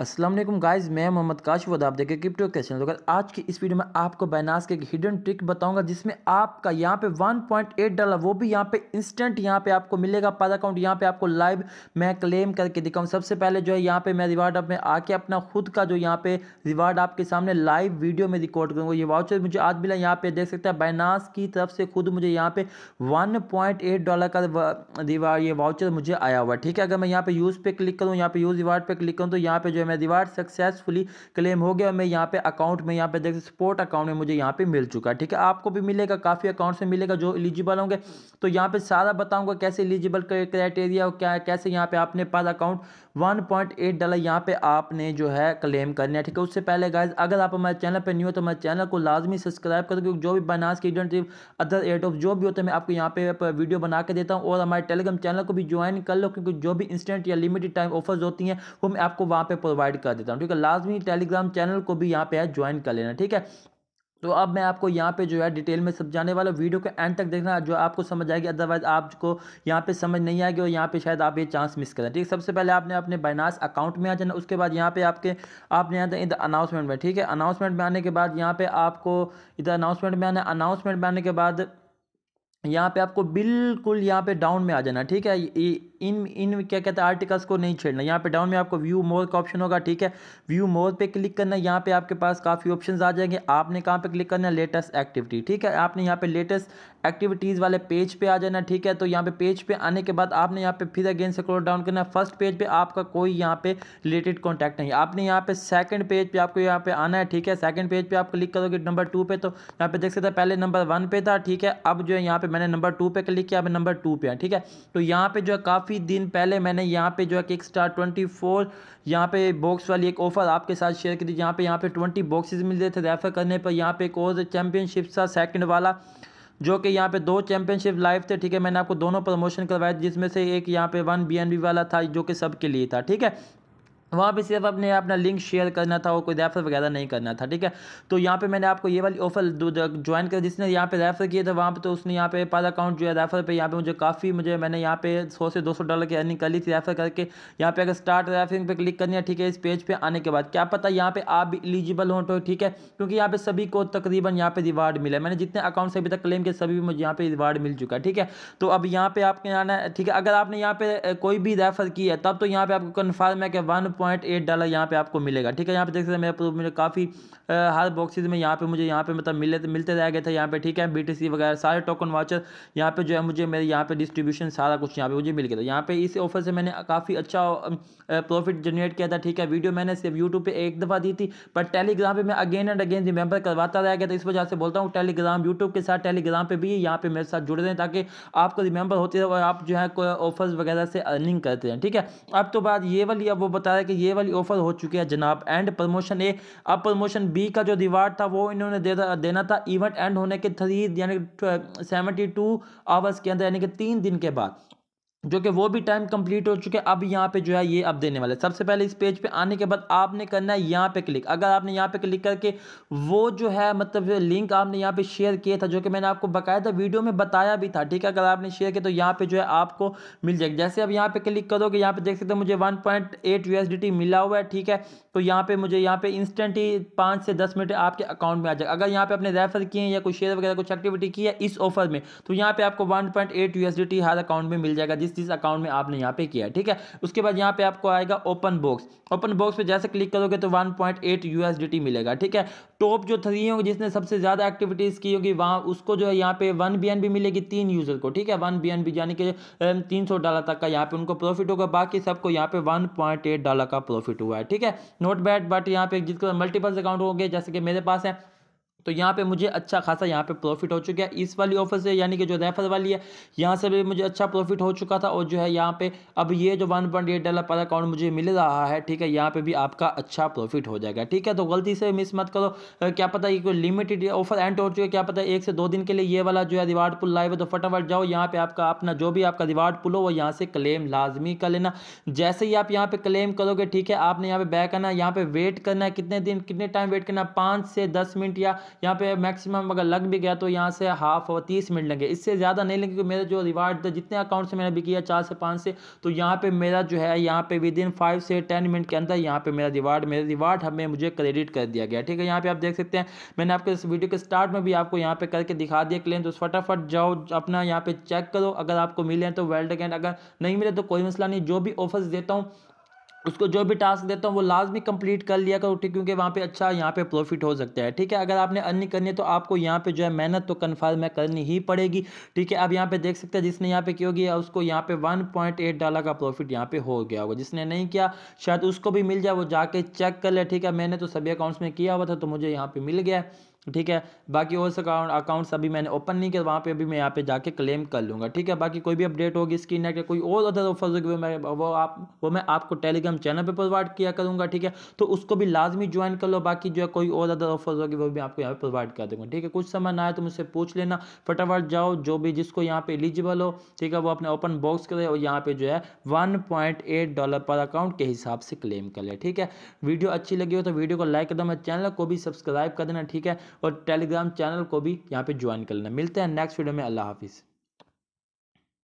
Aslam guys मैं मोहम्मद काशिफ आप देखें क्रिप्टो कैसे तो आज की इस वीडियो में आपको बैनास के एक हिडन ट्रिक बताऊंगा जिसमें आपका यहाँ पे 1.8 डॉलर वो भी यहाँ पे इंस्टेंट यहाँ पे आपको मिलेगा पर अकाउंट यहाँ पे आपको लाइव मैं क्लेम करके दिखाऊँ सबसे पहले जो है यहाँ पे मैं रिवार्ड आप में आके अपना खुद का जो यहाँ पे रिवार्ड आपके सामने लाइव वीडियो में रिकॉर्ड करूँगा ये वाउचर मुझे आज मिला यहाँ पे देख सकते हैं बैनास की तरफ से खुद मुझे यहाँ पे वन डॉलर का रिवार्ड ये वाउचर मुझे आया हुआ ठीक है अगर मैं यहाँ पे यूज़ पे क्लिक करूँ यहाँ पे यूज़ रिवार्ड पर क्लिक करूँ तो यहाँ पे जो है मैं दीवार सक्सेसफुली क्लेम हो गया और मैं यहाँ पे अकाउंट में यहाँ पे देख सपोर्ट अकाउंट में मुझे यहाँ पे मिल चुका है ठीक है आपको भी मिलेगा काफ़ी अकाउंट से मिलेगा जो एलिजिबल होंगे तो यहाँ पे सारा बताऊँगा कैसे एलिजिबल क्राइटेरिया और क्या कैसे यहाँ पे आपने पास account one point eight dollar यहाँ पर आपने जो है क्लेम करना है ठीक है उससे पहले गाइज अगर आप हमारे चैनल पर न्यू हो तो हमारे चैनल को लाजमी सब्सक्राइब कर क्योंकि जो भी बनास की अदर ऑफ जो भी होता तो है मैं आपको यहाँ पे वीडियो बना के देता हूँ और हमारे टेलीग्राम चैनल को भी ज्वाइन कर लो क्योंकि जो भी इंस्टेंट या लिमिटेड टाइम ऑफर्स होती हैं वो मैं आपको वहाँ पर प्रोवाइड कर देता हूँ ठीक है लाजमी टेलीग्राम चैनल को भी यहाँ पे है ज्वाइन कर लेना ठीक है तो अब मैं आपको यहाँ पे जो है डिटेल में सब जाने वाला वीडियो के एंड तक देखना जो आपको समझ आएगी अदरवाइज आपको यहाँ पे समझ नहीं आएगी और यहाँ पे शायद आप ये चांस मिस करें ठीक है सबसे पहले आपने अपने बाइनास अकाउंट में आ जाना उसके बाद यहाँ पे आपके आपने आना इधर अनाउंसमेंट में ठीक है अनाउंसमेंट में आने के बाद यहाँ पर आपको इधर अनाउंसमेंट में आना अनाउंसमेंट में आने के बाद यहाँ पे आपको बिल्कुल यहाँ पे डाउन में आ जाना ठीक है इन इन क्या कहते हैं आर्टिकल्स को नहीं छेड़ना यहाँ पे डाउन में आपको व्यू मोर का ऑप्शन होगा ठीक है व्यू मोर पे क्लिक करना है यहाँ पे आपके पास काफ़ी ऑप्शन आ जाएंगे आपने कहाँ पे क्लिक करना है लेटेस्ट एक्टिविटी ठीक है आपने यहाँ पे लेटेस्ट एक्टिविटीज़ वाले पेज पे आ जाना ठीक है तो यहाँ पे पेज पे आने के बाद आपने यहाँ पे फिर अगेन से क्लोड डाउन करना है फर्स्ट पेज पे आपका कोई यहाँ पे रिलेटेड कॉन्टैक्ट नहीं आपने यहाँ पे सेकंड पेज पे आपको यहाँ पे आना है ठीक है सेकंड पेज पे आप क्लिक करोगे नंबर टू पे तो यहाँ पे देख सकते हैं पहले नंबर वन पे था ठीक है अब जो है यहाँ पे मैंने नंबर टू पे क्लिक किया अब नंबर टू पे है ठीक है तो यहाँ पे जो है काफ़ी दिन पहले मैंने यहाँ पे जो है किक स्टार ट्वेंटी फोर यहाँ पे बॉक्स वाली एक ऑफर आपके साथ शेयर की थी यहाँ पे यहाँ पे ट्वेंटी बॉक्सेज मिल रहे थे रेफर करने पर यहाँ पे एक और चैम्पियनशिप था सेकेंड वाला जो कि यहाँ पे दो चैंपियनशिप लाइव थे ठीक है मैंने आपको दोनों प्रमोशन करवाए जिसमें से एक यहाँ पे वन बीएनबी वाला था जो कि सबके लिए था ठीक है वहाँ पे सिर्फ अपने अपना लिंक शेयर करना था और कोई रेफर वगैरह नहीं करना था ठीक है तो यहाँ पे मैंने आपको ये वाली ऑफर ज्वाइन कर जिसने यहाँ पे रेफर किया था वहाँ पे तो उसने यहाँ पे पर अकाउंट जो है रेफर पे यहाँ पे मुझे काफ़ी मुझे मैंने यहाँ पे सौ से दो सौ डॉलर की अर्निंग कर ली थी रेफर करके यहाँ पे अगर स्टार्ट रेफरिंग पे क्लिक करनी है ठीक है इस पेज पर आने के बाद क्या पता यहाँ पर आप भी एलिजिबल हों तो ठीक है क्योंकि यहाँ पर सभी को तकरीबन यहाँ पर रिवार्ड मिला मैंने जितने अकाउंट से अभी तक क्लेम किया सभी मुझे यहाँ पर रिवार्ड मिल चुका है ठीक है तो अब यहाँ पर आपके आना है ठीक है अगर आपने यहाँ पर कोई भी रेफर किया है तब तो यहाँ पर आपको कन्फर्म है कि वन पॉइंट एट डॉलर यहाँ पे आपको मिलेगा ठीक है यहाँ पे देख सकते हैं मेरे मुझे काफ़ी हर बॉक्सेस में यहाँ पे मुझे यहाँ पे मतलब मिले मिलते रह गए थे यहाँ पे ठीक है बीटीसी वगैरह सारे टोकन वाचर यहाँ पे जो है मुझे मेरे यहाँ पे डिस्ट्रीब्यूशन सारा कुछ यहाँ पे मुझे मिल गया था यहाँ पे इस ऑफर से मैंने काफ़ी अच्छा प्रॉफिट जनरेट किया था ठीक है वीडियो मैंने सिर्फ यूट्यूब पर एक दफ़ा दी थी पर टेलीग्राम पर मैं अगेन एंड अगेन रिमेंबर करवाता रह गया था इस वजह से बोलता हूँ टेलीग्राम यूट्यूब के साथ टेलीग्राम पर भी यहाँ पर मेरे साथ जुड़ रहे हैं ताकि आपको रिमेंबर होते रहे और आप जो है ऑफर्स वगैरह से अर्निंग करते हैं ठीक है अब तो बात ये वाली अब वो बता रहे कि ये वाली ऑफर हो चुकी है जनाब एंड प्रमोशन ए अब प्रमोशन बी का जो रिवार्ड था वो इन्होंने दे देना था इवेंट एंड होने के थ्री यानी सेवेंटी टू आवर्स के अंदर यानी कि तीन दिन के बाद जो कि वो भी टाइम कंप्लीट हो चुके अब यहाँ पे जो है ये अब देने वाले सबसे पहले इस पेज पे आने के बाद आपने करना है यहाँ पे क्लिक अगर आपने यहाँ पे क्लिक करके वो जो है मतलब जो लिंक आपने यहाँ पे शेयर किया था जो कि मैंने आपको था वीडियो में बताया भी था ठीक है अगर आपने शेयर किया तो यहाँ पे जो है आपको मिल जाएगा जैसे अब यहाँ पे क्लिक करोगे यहाँ पे देख सकते हो मुझे वन पॉइंट मिला हुआ है ठीक है तो यहाँ पर मुझे यहाँ पर इंस्टेंट ही पाँच से दस मिनट आपके अकाउंट में आ जाएगा अगर यहाँ पर आपने रेफर किए या कुछ शेयर वगैरह कुछ एक्टिविटी की है इस ऑफर में तो यहाँ पर आपको वन पॉइंट हर अकाउंट में मिल जाएगा जिस जिस अकाउंट में आपने यहाँ पे किया ठीक है उसके बाद यहाँ पे आपको आएगा ओपन बॉक्स ओपन बॉक्स पे जैसे क्लिक करोगे तो 1.8 यूएसडीटी मिलेगा ठीक है टॉप जो थ्री होंगे जिसने सबसे ज़्यादा एक्टिविटीज़ की होगी वहाँ उसको जो है यहाँ पे वन बी मिलेगी तीन यूज़र को ठीक है वन बी यानी कि तीन डॉलर तक का यहाँ पे उनको प्रॉफिट होगा बाकी सबको यहाँ पे वन डॉलर का प्रॉफिट हुआ है ठीक है नोट बैड बट यहाँ पे जिसके मल्टीपल्स अकाउंट होंगे जैसे कि मेरे पास है तो यहाँ पे मुझे अच्छा खासा यहाँ पे प्रॉफिट हो चुका है इस वाली ऑफर से यानी कि जो रेफर वाली है यहाँ से भी मुझे अच्छा प्रॉफिट हो चुका था और जो है यहाँ पे अब ये जो one point eight dollar per account मुझे मिल रहा है ठीक है यहाँ पे भी आपका अच्छा प्रॉफिट हो जाएगा ठीक है तो गलती से मिस मत करो क्या पता ये कोई लिमिटेड ऑफर एंड हो चुकी है क्या पता एक से दो दिन के लिए ये वाला जो है रिवार्ड पुल लाइव है तो फटाफट जाओ यहाँ पे आपका अपना जो भी आपका रिवार्ड पुल हो वो यहाँ से क्लेम लाजमी कर लेना जैसे ही आप यहाँ पे क्लेम करोगे ठीक है आपने यहाँ पे बैक आना यहाँ पे वेट करना है कितने दिन कितने टाइम वेट करना पाँच से दस मिनट या यहाँ पे मैक्सिमम अगर लग भी गया तो यहाँ से हाफ और तीस मिनट लेंगे इससे ज़्यादा नहीं लेंगे क्योंकि मेरा जो रिवार्ड था जितने अकाउंट से मैंने भी किया चार से पाँच से तो यहाँ पर मेरा जो है यहाँ पे विद इन फाइव से टेन मिनट के अंदर यहाँ पर मेरा रिवार्ड मेरा रिवार्ड हमें मुझे क्रेडिट कर दिया गया ठीक है यहाँ पर आप देख सकते हैं मैंने आपके इस वीडियो के स्टार्ट में भी आपको यहाँ पर करके दिखा दिया क्लेम तो फटाफट जाओ अपना यहाँ पर चेक करो अगर आपको मिले तो वेल्ड अगेंड अगर नहीं मिले तो कोई मसला नहीं जो भी ऑफर्स देता हूँ उसको जो भी टास्क देता हूँ वो लाजमी कंप्लीट कर लिया करो ठीक क्योंकि वहाँ पे अच्छा यहाँ पे प्रॉफिट हो सकता है ठीक है अगर आपने अर्निंग करनी है तो आपको यहाँ पे जो है मेहनत तो कन्फर्म है करनी ही पड़ेगी ठीक है अब यहाँ पे देख सकते हैं जिसने यहाँ पे क्यों किया उसको यहाँ पे वन पॉइंट एट डॉलर का प्रॉफिट यहाँ पे हो गया होगा जिसने नहीं किया शायद उसको भी मिल जाए वो जाके चेक कर ले ठीक है मैंने तो सभी अकाउंट्स में किया हुआ था तो मुझे यहाँ पर मिल गया ठीक है बाकी और अकाउंट अकाउंट्स अभी मैंने ओपन नहीं किया वहाँ पे अभी मैं यहाँ पे जाके क्लेम कर लूँगा ठीक है बाकी कोई भी अपडेट होगी इसकी नेट या कोई और अदर ऑफर्स होगी वो मैं वो आप वो मैं आपको टेलीग्राम चैनल पे प्रोवाइड किया करूँगा ठीक है तो उसको भी लाजमी ज्वाइन कर लो बाकी जो है कोई और अदर ऑफर्स होगी वो भी आपको यहाँ पर प्रोवाइड कर दूँगा ठीक है कुछ समय ना आए तो मुझसे पूछ लेना फटाफट जाओ जो भी जिसको यहाँ पर एलिजिबल हो ठीक है वो अपने ओपन बॉक्स करे और यहाँ पर जो है वन डॉलर पर अकाउंट के हिसाब से क्लेम कर ले ठीक है वीडियो अच्छी लगी हो तो वीडियो को लाइक कर दो चैनल को भी सब्सक्राइब कर देना ठीक है और टेलीग्राम चैनल को भी यहाँ पर ज्वाइन कर लेना मिलते हैं नेक्स्ट वीडियो में अल्लाह हाफिज़